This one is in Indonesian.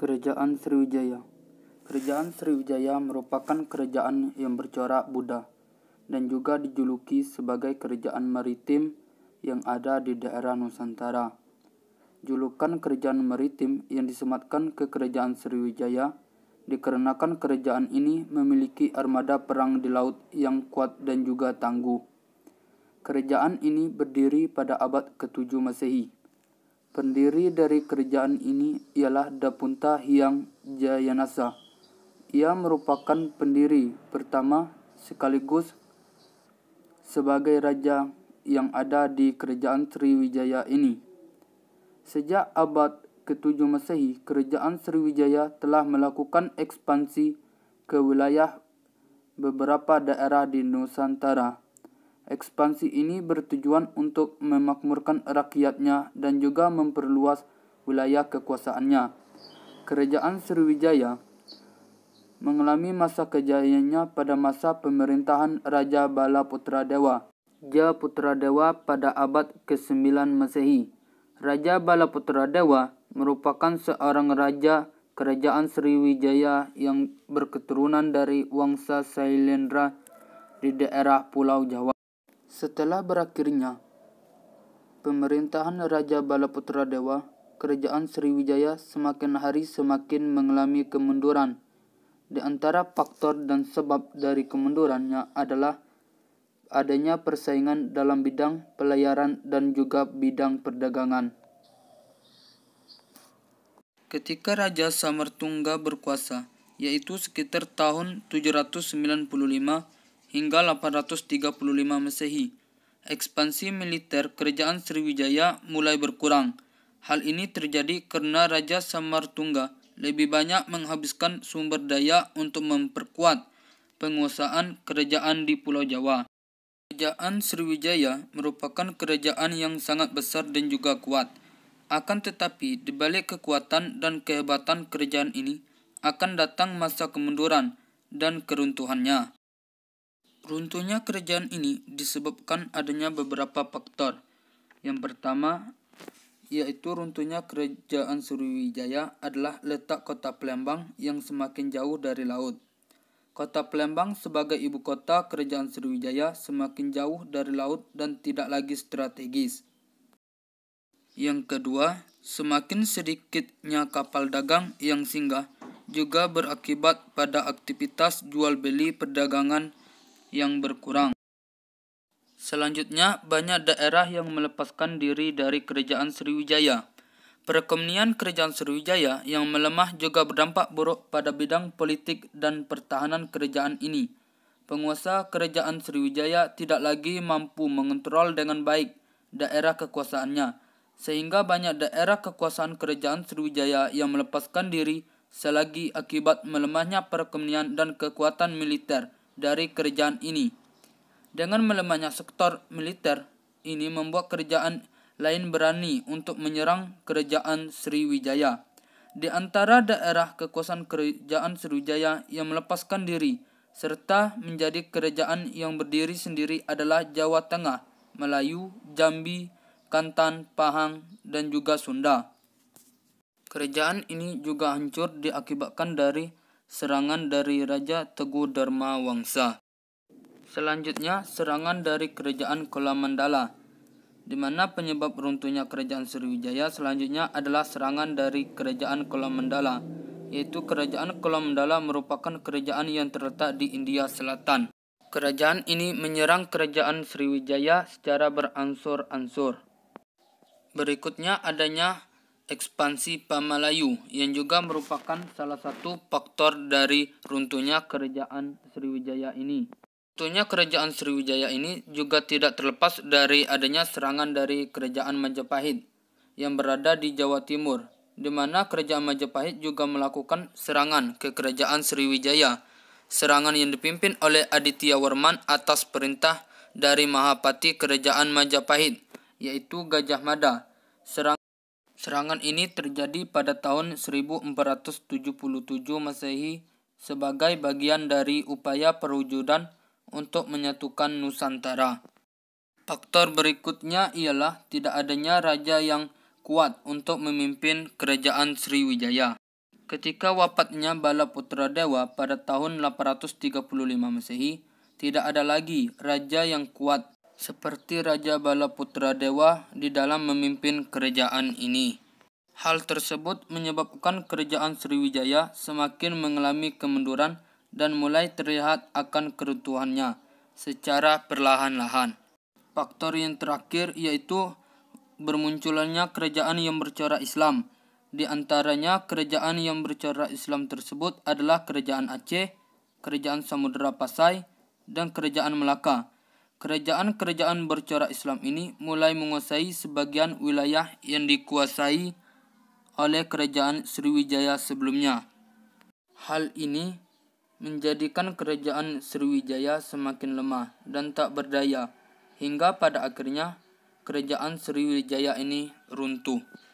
Kerajaan Sriwijaya Kerajaan Sriwijaya merupakan kerajaan yang bercorak Buddha dan juga dijuluki sebagai kerajaan maritim yang ada di daerah Nusantara. Julukan kerajaan maritim yang disematkan ke kerajaan Sriwijaya dikarenakan kerajaan ini memiliki armada perang di laut yang kuat dan juga tangguh. Kerajaan ini berdiri pada abad ke-7 Masehi. Pendiri dari kerajaan ini ialah Dapunta Hyang Jayanasa. Ia merupakan pendiri pertama sekaligus sebagai raja yang ada di kerajaan Sriwijaya ini. Sejak abad ke-7 Masehi, kerajaan Sriwijaya telah melakukan ekspansi ke wilayah beberapa daerah di Nusantara. Ekspansi ini bertujuan untuk memakmurkan rakyatnya dan juga memperluas wilayah kekuasaannya. Kerajaan Sriwijaya mengalami masa kejayaannya pada masa pemerintahan Raja Bala Putra Dewa. Raja Putra Dewa pada abad ke-9 Masehi. Raja Bala Putra Dewa merupakan seorang raja kerajaan Sriwijaya yang berketurunan dari Wangsa Sailendra di daerah Pulau Jawa. Setelah berakhirnya pemerintahan Raja Balaputra Dewa, kerajaan Sriwijaya semakin hari semakin mengalami kemunduran. Di antara faktor dan sebab dari kemundurannya adalah adanya persaingan dalam bidang pelayaran dan juga bidang perdagangan. Ketika Raja Samartungga berkuasa, yaitu sekitar tahun 795 hingga 835 Masehi. Ekspansi militer kerajaan Sriwijaya mulai berkurang. Hal ini terjadi karena Raja Samartungga lebih banyak menghabiskan sumber daya untuk memperkuat penguasaan kerajaan di Pulau Jawa. Kerajaan Sriwijaya merupakan kerajaan yang sangat besar dan juga kuat. Akan tetapi, di balik kekuatan dan kehebatan kerajaan ini akan datang masa kemunduran dan keruntuhannya. Runtuhnya kerajaan ini disebabkan adanya beberapa faktor. Yang pertama, yaitu runtuhnya kerajaan Sriwijaya adalah letak kota Palembang yang semakin jauh dari laut. Kota Palembang sebagai ibu kota kerajaan Sriwijaya semakin jauh dari laut dan tidak lagi strategis. Yang kedua, semakin sedikitnya kapal dagang yang singgah juga berakibat pada aktivitas jual beli perdagangan yang berkurang. Selanjutnya, banyak daerah yang melepaskan diri dari kerajaan Sriwijaya. Perekonomian kerajaan Sriwijaya yang melemah juga berdampak buruk pada bidang politik dan pertahanan kerajaan ini. Penguasa kerajaan Sriwijaya tidak lagi mampu mengontrol dengan baik daerah kekuasaannya, sehingga banyak daerah kekuasaan kerajaan Sriwijaya yang melepaskan diri selagi akibat melemahnya perekonomian dan kekuatan militer – dari kerjaan ini. Dengan melemahnya sektor militer, ini membuat kerjaan lain berani untuk menyerang kerajaan Sriwijaya. Di antara daerah kekuasaan kerajaan Sriwijaya yang melepaskan diri serta menjadi kerajaan yang berdiri sendiri adalah Jawa Tengah, Melayu, Jambi, Kantan, Pahang, dan juga Sunda. Kerajaan ini juga hancur diakibatkan dari serangan dari Raja Teguh Dharma Wangsa. Selanjutnya, serangan dari Kerajaan Mandala, di mana penyebab runtuhnya Kerajaan Sriwijaya selanjutnya adalah serangan dari Kerajaan Mandala, yaitu Kerajaan Mandala merupakan kerajaan yang terletak di India Selatan. Kerajaan ini menyerang Kerajaan Sriwijaya secara beransur-ansur. Berikutnya adanya ekspansi Pamalayu yang juga merupakan salah satu faktor dari runtuhnya kerajaan Sriwijaya ini. Runtuhnya kerajaan Sriwijaya ini juga tidak terlepas dari adanya serangan dari kerajaan Majapahit yang berada di Jawa Timur, di mana kerajaan Majapahit juga melakukan serangan ke kerajaan Sriwijaya. Serangan yang dipimpin oleh Aditya Warman atas perintah dari Mahapati Kerajaan Majapahit, yaitu Gajah Mada. Serang Serangan ini terjadi pada tahun 1477 Masehi sebagai bagian dari upaya perwujudan untuk menyatukan Nusantara. Faktor berikutnya ialah tidak adanya raja yang kuat untuk memimpin kerajaan Sriwijaya. Ketika wafatnya Bala Putra Dewa pada tahun 835 Masehi, tidak ada lagi raja yang kuat seperti Raja Balaputra Dewa di dalam memimpin kerajaan ini. Hal tersebut menyebabkan kerajaan Sriwijaya semakin mengalami kemunduran dan mulai terlihat akan keruntuhannya secara perlahan-lahan. Faktor yang terakhir yaitu bermunculannya kerajaan yang bercorak Islam. Di antaranya kerajaan yang bercorak Islam tersebut adalah kerajaan Aceh, kerajaan Samudera Pasai, dan kerajaan Melaka Kerajaan-kerajaan bercorak Islam ini mulai menguasai sebagian wilayah yang dikuasai oleh kerajaan Sriwijaya sebelumnya. Hal ini menjadikan kerajaan Sriwijaya semakin lemah dan tak berdaya, hingga pada akhirnya kerajaan Sriwijaya ini runtuh.